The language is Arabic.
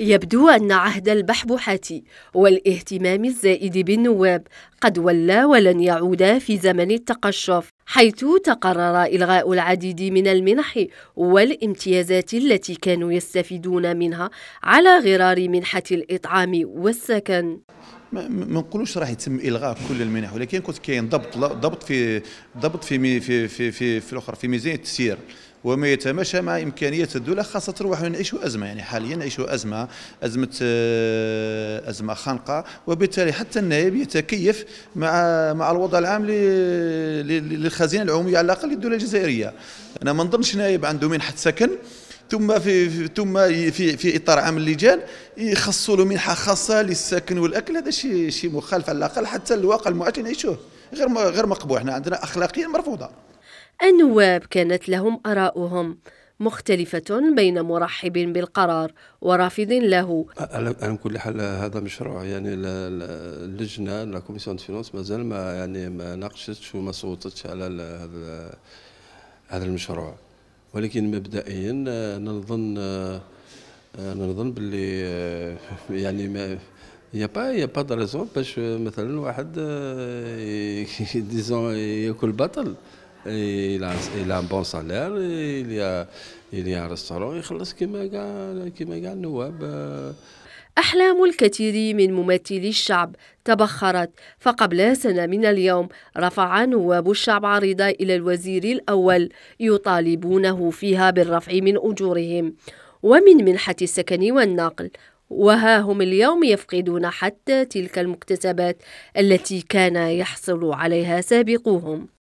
يبدو أن عهد البحبوحة والاهتمام الزائد بالنواب قد ولى ولن يعود في زمن التقشف حيث تقرر إلغاء العديد من المنح والامتيازات التي كانوا يستفيدون منها على غرار منحة الإطعام والسكن ما نقولوش راح يتم الغاء كل المنح ولكن كنت كاين ضبط ضبط في ضبط في في في في, في, في الاخر في ميزانيه التسيير وما يتماشى مع امكانيه الدوله خاصه واحنا نعيشوا ازمه يعني حاليا نعيشوا ازمه ازمه آه، ازمه خانقه وبالتالي حتى النائب يتكيف مع مع الوضع العام للخزينه العموميه على الاقل للدوله الجزائريه انا ما نظنش نائب عنده منحه سكن ثم في ثم في في اطار عام اللجان يخصوا له منحه خاصه للسكن والاكل هذا شيء شيء مخالف على الاقل حتى الواقع المعاش اللي نعيشوه غير غير مقبول احنا عندنا اخلاقيا مرفوضه النواب كانت لهم آراؤهم مختلفة بين مرحب بالقرار ورافض له على كل حال هذا مشروع يعني اللجنة لا كوميسيون دو فينونس مازال ما يعني ما ناقشتش وما صوتتش على هذا هذا المشروع ولكن مبدئيا آه، نظن آه، آه، نظن باللي يعني ما يا با يا با ريزون باش مثلا واحد ديزون ياكل بطل il a, il a un bon salaire, il y a, il y a un restaurant il كما كاع كما النواب أحلام الكثير من ممثلي الشعب تبخرت فقبل سنة من اليوم رفع نواب الشعب عريضة إلى الوزير الأول يطالبونه فيها بالرفع من أجورهم ومن منحة السكن والنقل وها هم اليوم يفقدون حتى تلك المكتسبات التي كان يحصل عليها سابقوهم